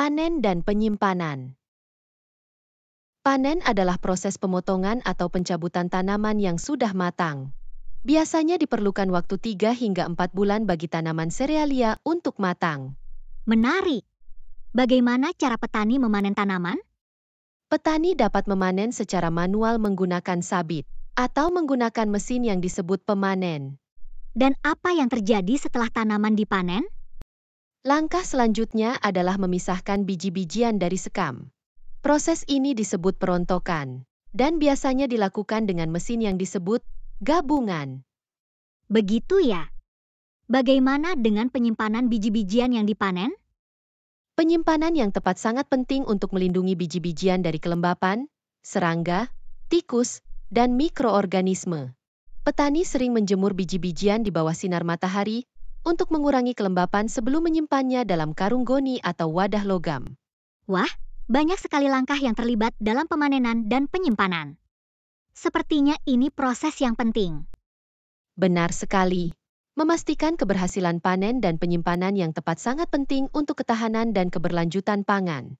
Panen dan penyimpanan. Panen adalah proses pemotongan atau pencabutan tanaman yang sudah matang. Biasanya diperlukan waktu 3 hingga 4 bulan bagi tanaman serealia untuk matang. Menarik. Bagaimana cara petani memanen tanaman? Petani dapat memanen secara manual menggunakan sabit atau menggunakan mesin yang disebut pemanen. Dan apa yang terjadi setelah tanaman dipanen? Langkah selanjutnya adalah memisahkan biji-bijian dari sekam. Proses ini disebut perontokan, dan biasanya dilakukan dengan mesin yang disebut gabungan. Begitu ya? Bagaimana dengan penyimpanan biji-bijian yang dipanen? Penyimpanan yang tepat sangat penting untuk melindungi biji-bijian dari kelembapan, serangga, tikus, dan mikroorganisme. Petani sering menjemur biji-bijian di bawah sinar matahari untuk mengurangi kelembapan sebelum menyimpannya dalam karung goni atau wadah logam. Wah, banyak sekali langkah yang terlibat dalam pemanenan dan penyimpanan. Sepertinya ini proses yang penting. Benar sekali. Memastikan keberhasilan panen dan penyimpanan yang tepat sangat penting untuk ketahanan dan keberlanjutan pangan.